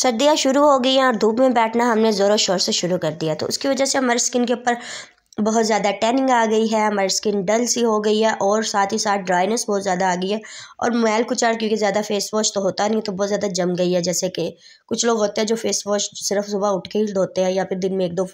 सर्दियाँ शुरू हो गई हैं और धूप में बैठना हमने ज़ोरों शोर से शुरू कर दिया तो उसकी वजह से हमारी स्किन के ऊपर बहुत ज़्यादा टैनिंग आ गई है हमारी स्किन डल सी हो गई है और साथ ही साथ ड्राइनेस बहुत ज़्यादा आ गई है और मैल कुचार क्योंकि ज़्यादा फेस वॉश तो होता नहीं तो बहुत ज़्यादा जम गई है जैसे कि कुछ लोग होते हैं जो फेस वॉश सिर्फ सुबह उठ के ही धोते हैं या फिर दिन में एक दो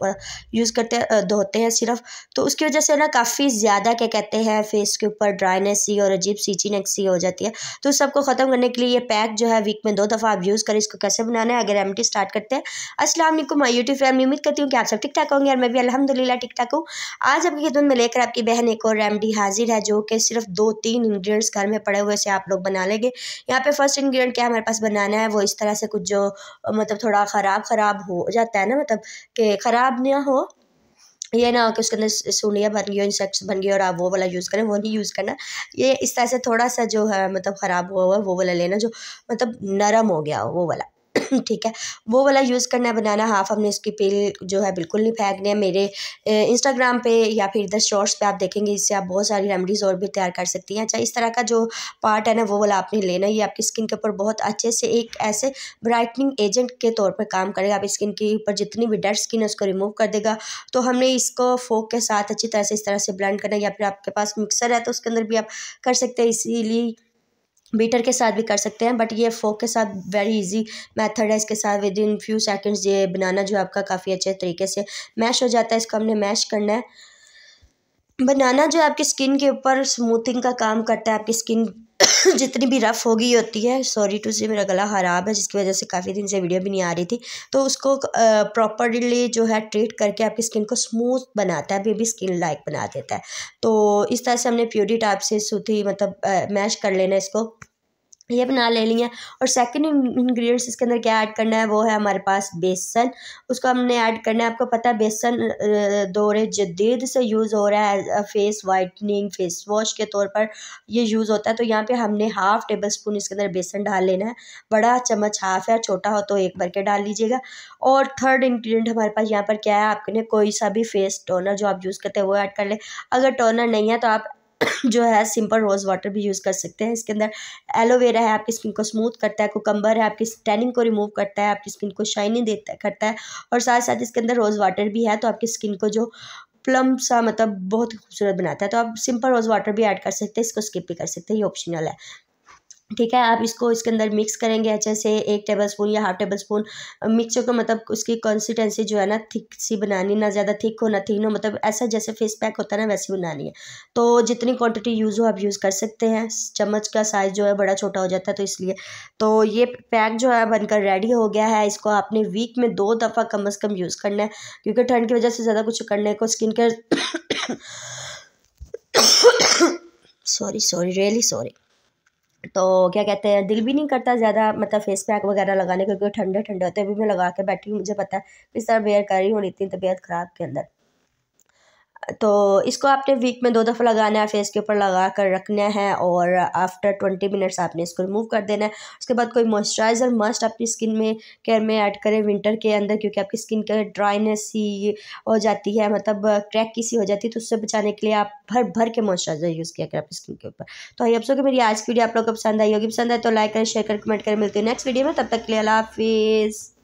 यूज़ करते धोते हैं सिर्फ तो उसकी वजह से ना काफ़ी ज़्यादा क्या कहते हैं फेस के ऊपर ड्राइनेस सी और अजीब सी चिनक सी हो जाती है तो उस सबको ख़त्म करने के लिए ये पैक जो है वीक में दो दफ़ा आप यूज़ करें इसको कैसे बनाना है अगर एम स्टार्ट करते हैं असलम यूट्यूब फैमिली उम्मीद करती हूँ कि आप सब ठीक ठाक होंगे और मैं भी अलहमदिल्ला ठीक ठाक हूँ आज हम ये धुन में लेकर आपकी बहन एक और रेमडी हाजिर है जो कि सिर्फ दो तीन इंग्रेडिएंट्स घर में पड़े हुए से आप लोग बना लेंगे यहाँ पे फर्स्ट इंग्रेडिएंट क्या हमारे पास बनाना है वो इस तरह से कुछ जो मतलब थोड़ा ख़राब ख़राब हो जाता है ना मतलब कि ख़राब ना हो ये ना हो कि उसके अंदर सुनिया बन गई इंसेक्ट्स बन गए और आप वो वाला यूज़ करें वो नहीं यूज़ करना ये इस तरह से थोड़ा सा जो है मतलब ख़राब हुआ हुआ है वो वाला लेना जो मतलब नरम हो गया हो वो वाला ठीक है वो वाला यूज़ करना है बनाना हाफ हमने इसकी पेल जो है बिल्कुल नहीं फेंकने मेरे इंस्टाग्राम पे या फिर इधर शॉर्ट्स पे आप देखेंगे इससे आप बहुत सारी रेमडीज़ और भी तैयार कर सकती हैं अच्छा इस तरह का जो पार्ट है ना वो वाला आपने लेना ये आपकी स्किन के ऊपर बहुत अच्छे से एक ऐसे ब्राइटनिंग एजेंट के तौर पर काम करेगा आप स्किन के ऊपर जितनी भी डेड स्किन है उसको रिमूव कर देगा तो हमने इसको फोक के साथ अच्छी तरह से इस तरह से ब्लेंड करना या फिर आपके पास मिक्सर है तो उसके अंदर भी आप कर सकते हैं इसीलिए बीटर के साथ भी कर सकते हैं बट ये फोक के साथ वेरी इजी मेथड है इसके साथ विद इन फ्यू सेकंड्स ये बनाना जो आपका काफ़ी अच्छे तरीके से मैश हो जाता है इसको हमने मैश करना है बनाना जो आपकी स्किन के ऊपर स्मूथिंग का काम करता है आपकी स्किन जितनी भी रफ़ होगी होती है सॉरी टू से मेरा गला ख़राब है जिसकी वजह से काफ़ी दिन से वीडियो भी नहीं आ रही थी तो उसको प्रॉपरली जो है ट्रीट करके आपकी स्किन को स्मूथ बनाता है बेबी स्किन लाइक बना देता है तो इस तरह से हमने प्योरी टाइप से सूती मतलब मैश कर लेना इसको ये बना ले लिए और सेकंड इंग्रेडिएंट्स इसके अंदर क्या ऐड करना है वो है हमारे पास बेसन उसको हमने ऐड करना है आपको पता है बेसन दौरे जदीद से यूज़ हो रहा है फेस वाइटनिंग फेस वॉश के तौर पर ये यूज़ होता है तो यहाँ पे हमने हाफ़ टेबल स्पून इसके अंदर बेसन डाल लेना है बड़ा चम्मच हाफ़ है छोटा हो तो एक भर के डाल लीजिएगा और थर्ड इन्ग्रीडियंट हमारे पास यहाँ पर क्या है आपने कोई सा भी फेस टोनर जो आप यूज़ करते हैं वो ऐड कर लें अगर टोनर नहीं है तो आप जो है सिंपल रोज़ वाटर भी यूज़ कर सकते हैं इसके अंदर एलोवेरा है आपकी स्किन को स्मूथ करता है कोकम्बर है आपकी टैनिंग को रिमूव करता है आपकी स्किन को शाइनिंग देता करता है और साथ साथ इसके अंदर रोज़ वाटर भी है तो आपकी स्किन को जो प्लम सा मतलब बहुत खूबसूरत बनाता है तो आप सिंपल रोज़ वाटर भी ऐड कर सकते हैं इसको स्किप भी कर सकते हैं ये ऑप्शनल है ठीक है आप इसको इसके अंदर मिक्स करेंगे अच्छे से एक टेबल स्पून या हाफ टेबल स्पून मिक्सचर को मतलब उसकी कंसिस्टेंसी जो है ना थिक सी बनानी ना ज़्यादा थिक हो ना थिक हो मतलब ऐसा जैसे फेस पैक होता है ना वैसी बनानी है तो जितनी क्वांटिटी यूज़ हो आप यूज़ कर सकते हैं चम्मच का साइज़ जो है बड़ा छोटा हो जाता है तो इसलिए तो ये पैक जो है बनकर रेडी हो गया है इसको आपने वीक में दो दफ़ा कम अज़ कम यूज़ करना है क्योंकि ठंड की वजह से ज़्यादा कुछ करने को skin care sorry sorry really sorry तो क्या कहते हैं दिल भी नहीं करता ज़्यादा मतलब फेस पैक वगैरह लगाने क्योंकि ठंडे ठंडे होते हैं अभी मैं लगा के बैठी हूँ मुझे पता है इस तरह बेयर कर रही हूँ इतनी तबीयत ख़राब के अंदर तो इसको आपने वीक में दो दफ़ा लगाना है फेस के ऊपर लगा कर रखना है और आफ्टर ट्वेंटी मिनट्स आपने इसको रिमूव कर देना है उसके बाद कोई मॉइस्चराइज़र मस्ट अपनी स्किन में केयर में ऐड करें विंटर के अंदर क्योंकि आपकी स्किन का ड्राइनेस ही हो जाती है मतलब क्रैक की सी हो जाती है तो उससे बचाने के लिए आप भर भर के मॉइस्चराइज़र यूज़ किया करें अपनी स्किन के ऊपर तो आई अफसो की मेरी आज की वीडियो आप लोग को पसंद आई होगी पसंद आए तो लाइक करें शेयर करें कमेंट करें मिलती है नेक्स्ट वीडियो में तब तक के लिए अला हाफिज़